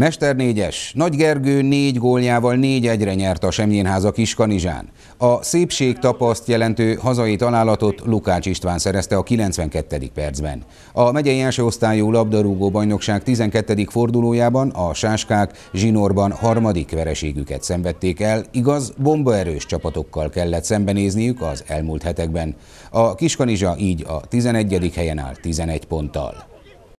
Mester 4-es, Nagy Gergő négy góljával négy egyre nyert a Semjénháza Kiskanizsán. A szépség tapaszt jelentő hazai találatot Lukács István szerezte a 92. percben. A megyei első osztályú labdarúgó bajnokság 12. fordulójában a sáskák zsinórban harmadik vereségüket szenvedték el, igaz, bombaerős csapatokkal kellett szembenézniük az elmúlt hetekben. A Kiskanizsa így a 11. helyen áll 11 ponttal.